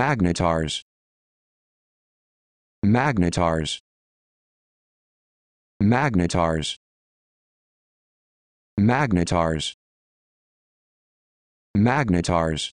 magnetars magnetars magnetars magnetars magnetars